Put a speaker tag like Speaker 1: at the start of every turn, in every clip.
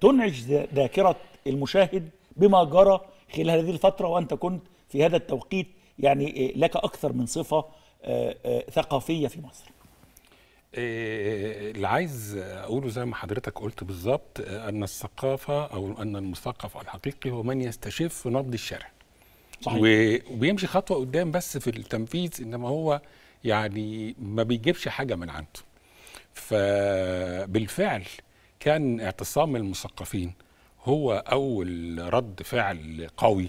Speaker 1: تنعش ذاكرة المشاهد بما جرى خلال هذه الفترة وأنت كنت في هذا التوقيت يعني إيه، لك أكثر من صفة آه، آه، ثقافية في مصر إيه، اللي عايز أقوله زي ما حضرتك قلت بالظبط آه، أن الثقافة أو أن المثقف الحقيقي هو من يستشف نبض الشارع صحيح. وبيمشي خطوة قدام بس في التنفيذ إنما هو يعني ما بيجيبش حاجة من عنده فبالفعل كان اعتصام المثقفين هو اول رد فعل قوي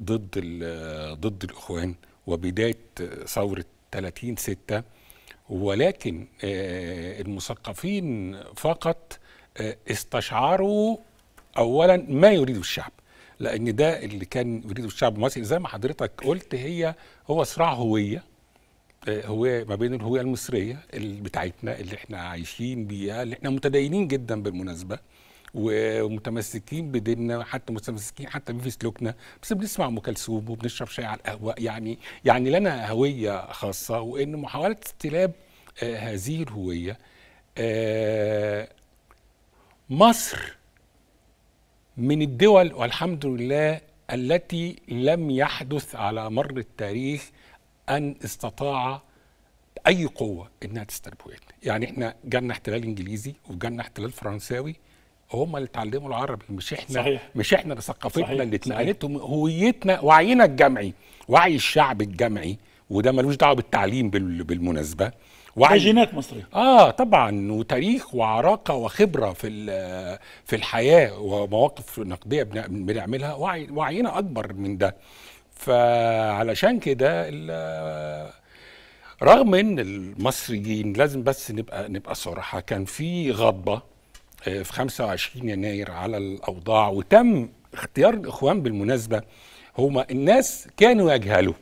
Speaker 1: ضد آه، ضد الاخوان وبدايه ثوره 30 6 ولكن آه، المثقفين فقط آه، استشعروا اولا ما يريده الشعب لان ده اللي كان يريده الشعب المصري زي ما حضرتك قلت هي هو صراع هويه هو ما بين الهوية المصرية اللي بتاعتنا اللي احنا عايشين بيها اللي احنا متدينين جدا بالمناسبة ومتمسكين بديننا حتى متمسكين حتى في سلوكنا بس بنسمع ام كلثوم وبنشرب شاي على القهوه يعني يعني لنا هويه خاصه وان محاوله استلاب آه، هذه الهويه آه، مصر من الدول والحمد لله التي لم يحدث على مر التاريخ ان استطاع اي قوه انها تستربويتنا يعني احنا جالنا احتلال انجليزي وجالنا احتلال فرنساوي هم اللي اتعلموا العربي مش احنا صحيح. مش احنا اللي ثقافتنا اللي اتنقلتهم هويتنا وعينا الجمعي وعي الشعب الجمعي وده ملوش دعوه بالتعليم بالمناسبه وعي جينات مصريه اه طبعا وتاريخ وعراقه وخبره في في الحياه ومواقف نقديه بنعملها وعي وعينا اكبر من ده فعلشان كده رغم ان المصريين لازم بس نبقى نبقى صراحه كان في غضبه آه، في 25 يناير على الاوضاع وتم اختيار الاخوان بالمناسبه هما الناس كانوا يجهلوا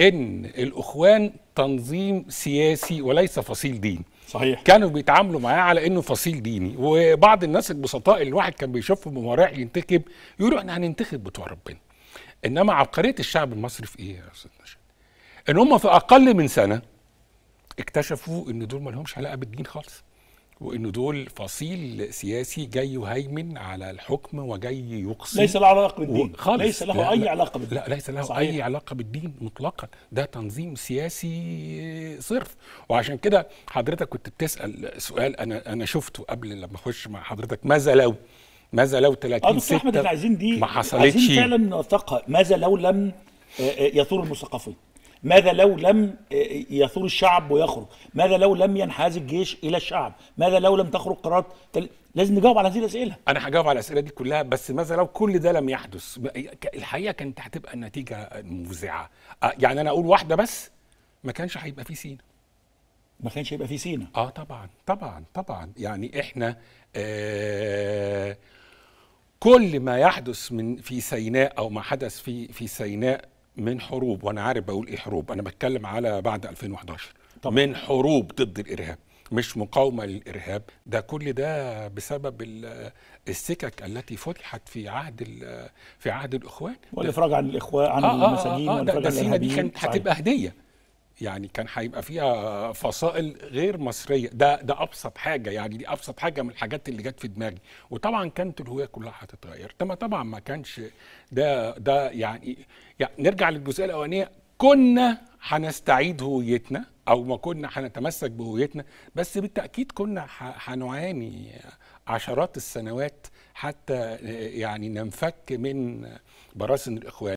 Speaker 1: ان الاخوان تنظيم سياسي وليس فصيل دين صحيح كانوا بيتعاملوا معاه على انه فصيل ديني وبعض الناس البسطاء اللي الواحد كان بيشوفهم وهو رايح ينتخب يقولوا احنا هننتخب بتوع ربنا انما عبقريه الشعب المصري في ايه يا استاذ نشأت؟ ان هم في اقل من سنه اكتشفوا ان دول ما لهمش علاقه بالدين خالص وان دول فصيل سياسي جاي يهيمن على الحكم وجاي يقصي ليس له علاقه بالدين خالص ليس له اي علاقه بالدين لا ليس له اي علاقه بالدين مطلقا ده تنظيم سياسي صرف وعشان كده حضرتك كنت بتسال سؤال انا انا شفته قبل لما اخش مع حضرتك ماذا لو ماذا لو 30 سنه احمد احنا عايزين دي ما حصلتش عايزين فعلا نوثقها ماذا لو لم آه، آه، يثور المثقفين ماذا لو لم آه، يثور الشعب ويخرج ماذا لو لم ينحاز الجيش الى الشعب ماذا لو لم تخرج قرارات تل... لازم نجاوب على هذه الاسئله انا هجاوب على الاسئله دي كلها بس ماذا لو كل ده لم يحدث الحقيقه كانت هتبقى النتيجه مفزعه يعني انا اقول واحده بس ما كانش هيبقى في سينا ما كانش هيبقى في سينا اه طبعا طبعا طبعا يعني احنا آه كل ما يحدث من في سيناء او ما حدث في في سيناء من حروب وانا عارف بقول ايه حروب انا بتكلم على بعد 2011 طبعا. من حروب ضد الارهاب مش مقاومه للارهاب ده كل ده بسبب السكك التي فتحت في عهد في عهد الاخوان والافراج عن الاخوان عن آه،, آه،, آه المساجين آه آه, آه ده, ده سينا دي كانت هتبقى هديه يعني كان هيبقى فيها فصائل غير مصريه ده ده ابسط حاجه يعني دي ابسط حاجه من الحاجات اللي جت في دماغي وطبعا كانت الهويه كلها هتتغير تمام طبعا ما كانش ده ده يعني, يعني نرجع للجزئيه الاولانيه كنا هنستعيد هويتنا او ما كنا هنتمسك بهويتنا بس بالتاكيد كنا هنعاني عشرات السنوات حتى يعني ننفك من براثن الاخوان